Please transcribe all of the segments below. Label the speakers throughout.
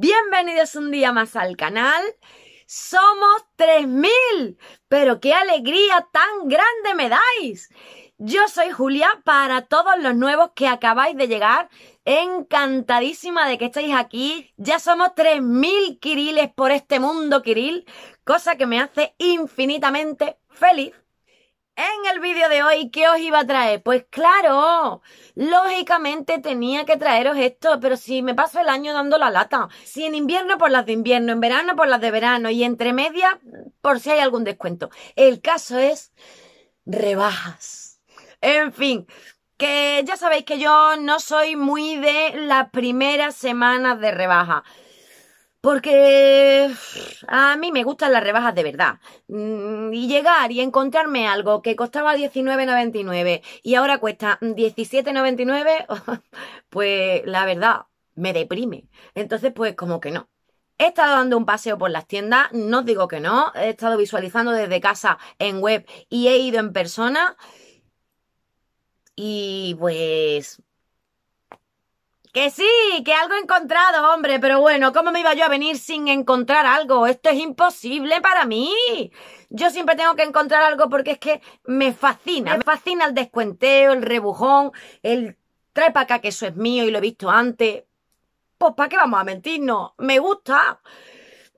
Speaker 1: Bienvenidos un día más al canal. Somos 3.000. Pero qué alegría tan grande me dais. Yo soy Julia para todos los nuevos que acabáis de llegar. Encantadísima de que estéis aquí. Ya somos 3.000 Kiriles por este mundo Kiril, cosa que me hace infinitamente feliz en el vídeo de hoy, ¿qué os iba a traer? Pues claro, lógicamente tenía que traeros esto, pero si me paso el año dando la lata, si en invierno por las de invierno, en verano por las de verano y entre medias por si hay algún descuento. El caso es rebajas. En fin, que ya sabéis que yo no soy muy de las primeras semanas de rebaja. Porque a mí me gustan las rebajas de verdad. Mm, y llegar y encontrarme algo que costaba 19.99 y ahora cuesta 17.99, pues la verdad me deprime. Entonces, pues como que no. He estado dando un paseo por las tiendas, no os digo que no, he estado visualizando desde casa en web y he ido en persona. Y pues que sí, que algo he encontrado, hombre, pero bueno, ¿cómo me iba yo a venir sin encontrar algo? Esto es imposible para mí. Yo siempre tengo que encontrar algo porque es que me fascina. Me fascina el descuenteo, el rebujón, el trae que eso es mío y lo he visto antes. Pues, ¿para qué vamos a mentirnos? Me gusta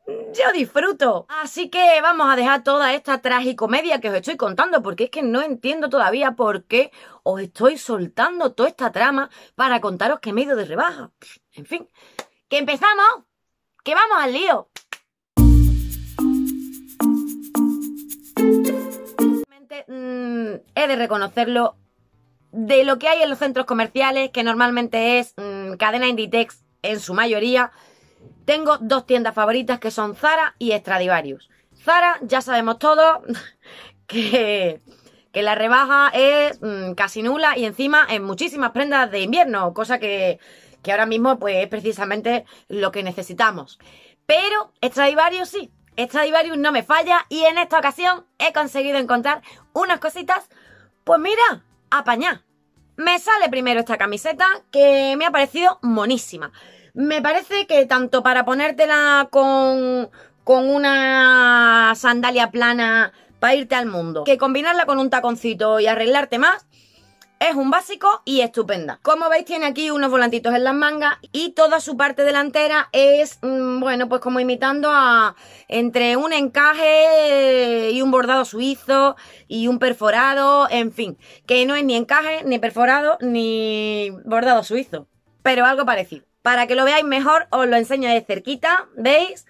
Speaker 1: yo disfruto. Así que vamos a dejar toda esta tragicomedia que os estoy contando, porque es que no entiendo todavía por qué os estoy soltando toda esta trama para contaros que me he ido de rebaja. En fin, que empezamos, que vamos al lío. Mm, he de reconocerlo, de lo que hay en los centros comerciales, que normalmente es mm, cadena Inditex en su mayoría, tengo dos tiendas favoritas que son Zara y Stradivarius. Zara, ya sabemos todos que, la rebaja es mm, casi nula y encima en muchísimas prendas de invierno, cosa que, ahora mismo pues es precisamente lo que necesitamos. Pero Stradivarius sí, Stradivarius no me falla y en esta ocasión he conseguido encontrar unas cositas, pues mira, apañá. Me sale primero esta camiseta que me ha parecido monísima. Me parece que tanto para ponértela con, una sandalia plana para irte al mundo, que combinarla con un taconcito y arreglarte más, es un básico y estupenda. Como veis tiene aquí unos volantitos en las mangas y toda su parte delantera es, mm, bueno, pues como imitando a entre un encaje y un bordado suizo y un perforado, en fin, que no es ni encaje, ni perforado, ni bordado suizo, pero algo parecido. Para que lo veáis mejor, os lo enseño de cerquita, ¿veis?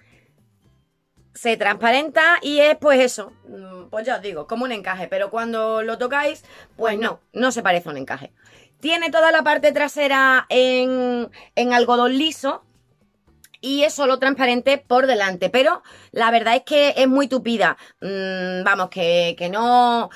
Speaker 1: Se transparenta y es pues eso, mm, pues ya os digo, como un encaje, pero cuando lo tocáis, pues no, no se parece a un encaje. Tiene toda la parte trasera en, en algodón liso, y es solo transparente por delante. Pero la verdad es que es muy tupida. Mm, vamos, que, que no.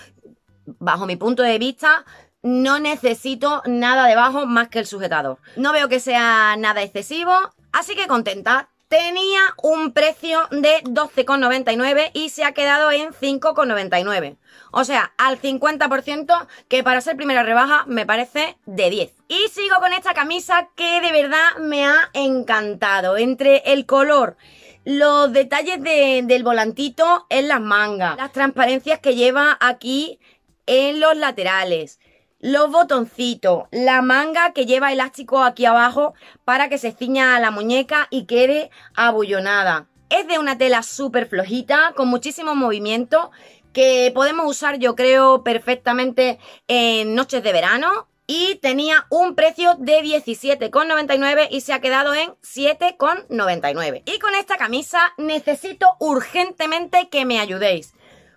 Speaker 1: Bajo mi punto de vista, no necesito nada debajo más que el sujetador. No veo que sea nada excesivo, así que contenta. Tenía un precio de 12,99 y se ha quedado en 5,99. O sea, al 50%, que para ser primera rebaja me parece de 10. Y sigo con esta camisa que de verdad me ha encantado. Entre el color, los detalles del volantito en las mangas, las transparencias que lleva aquí en los laterales los botoncitos, la manga que lleva elástico aquí abajo para que se ciña a la muñeca y quede abullonada. Es de una tela súper flojita, con muchísimo movimiento, que podemos usar yo creo perfectamente en noches de verano. Y tenía un precio de 17,99 y se ha quedado en 7,99. Y con esta camisa necesito urgentemente que me ayudéis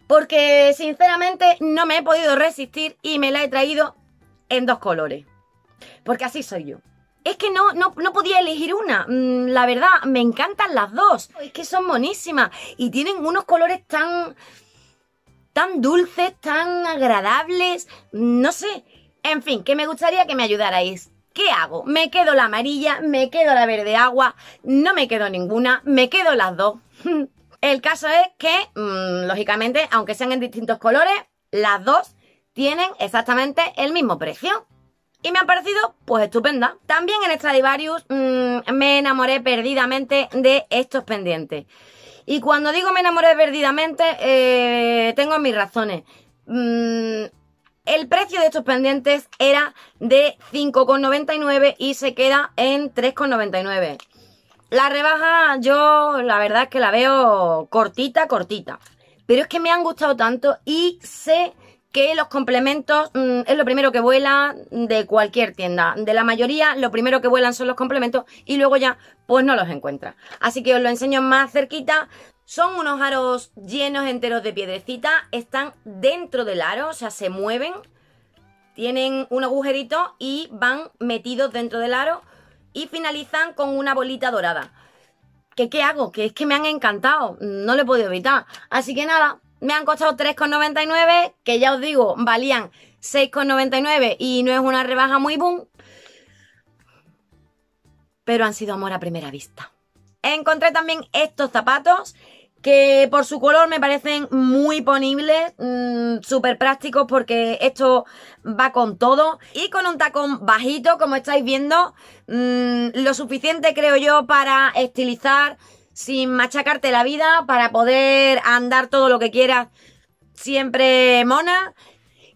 Speaker 1: porque sinceramente no me he podido resistir y me la he traído en dos colores. Porque así soy yo. Es que no, no, no podía elegir una. Mm, la verdad, me encantan las dos. Es que son monísimas. Y tienen unos colores tan. tan dulces, tan agradables. No sé. En fin, que me gustaría que me ayudarais. ¿Qué hago? ¿Me quedo la amarilla? ¿Me quedo la verde agua? No me quedo ninguna. ¿Me quedo las dos? El caso es que, mm, lógicamente, aunque sean en distintos colores, las dos tienen exactamente el mismo precio. Y me han parecido, pues, estupenda. También en Stradivarius mm, me enamoré perdidamente de estos pendientes. Y cuando digo me enamoré perdidamente, eh, tengo mis razones. Mm, el precio de estos pendientes era de 5,99 y se queda en 3,99. La rebaja yo la verdad es que la veo cortita, cortita. Pero es que me han gustado tanto y se que los complementos mm, es lo primero que vuela de cualquier tienda. De la mayoría, lo primero que vuelan son los complementos y luego ya, pues no los encuentra Así que os lo enseño más cerquita. Son unos aros llenos enteros de piedrecita, están dentro del aro, o sea, se mueven, tienen un agujerito y van metidos dentro del aro y finalizan con una bolita dorada. que qué hago? Que es que me han encantado, no lo he podido evitar. Así que nada, me han costado 3,99, que ya os digo, valían 6,99 y no es una rebaja muy boom, pero han sido amor a primera vista. Encontré también estos zapatos que por su color me parecen muy ponibles, mm, súper prácticos porque esto va con todo y con un tacón bajito como estáis viendo, mm, lo suficiente creo yo para estilizar sin machacarte la vida para poder andar todo lo que quieras siempre mona.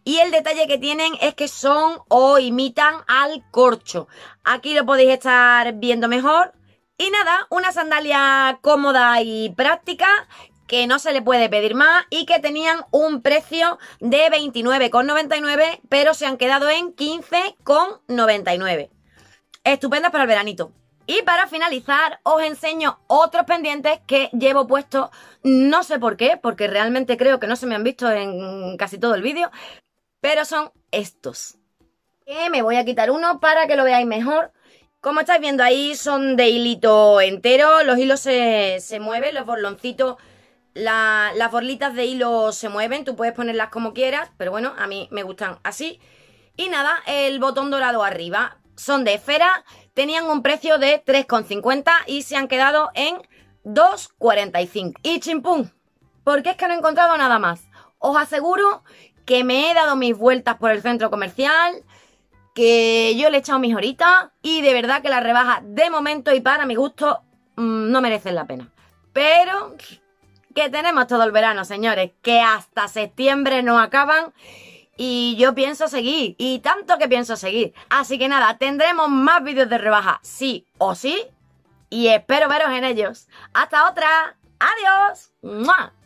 Speaker 1: Y el detalle que tienen es que son o imitan al corcho. Aquí lo podéis estar viendo mejor. Y nada, una sandalia cómoda y práctica que no se le puede pedir más y que tenían un precio de 29,99 pero se han quedado en 15,99. Estupendas para el veranito. Y para finalizar, os enseño otros pendientes que llevo puestos, no sé por qué, porque realmente creo que no se me han visto en casi todo el vídeo, pero son estos. me voy a quitar uno para que lo veáis mejor. Como estáis viendo ahí, son de hilito entero, los hilos se, mueven, los borloncitos, las borlitas de hilo se mueven, tú puedes ponerlas como quieras, pero bueno, a mí me gustan así. Y nada, el botón dorado arriba, son de esfera tenían un precio de 3,50 y se han quedado en 2,45. Y chimpum, porque es que no he encontrado nada más. Os aseguro que me he dado mis vueltas por el centro comercial, que yo le he echado mis horitas y de verdad que las rebajas de momento y para mi gusto mm, no merecen la pena. Pero que tenemos todo el verano, señores, que hasta septiembre no acaban y yo pienso seguir, y tanto que pienso seguir. Así que nada, tendremos más vídeos de rebaja, sí o sí, y espero veros en ellos. ¡Hasta otra! ¡Adiós!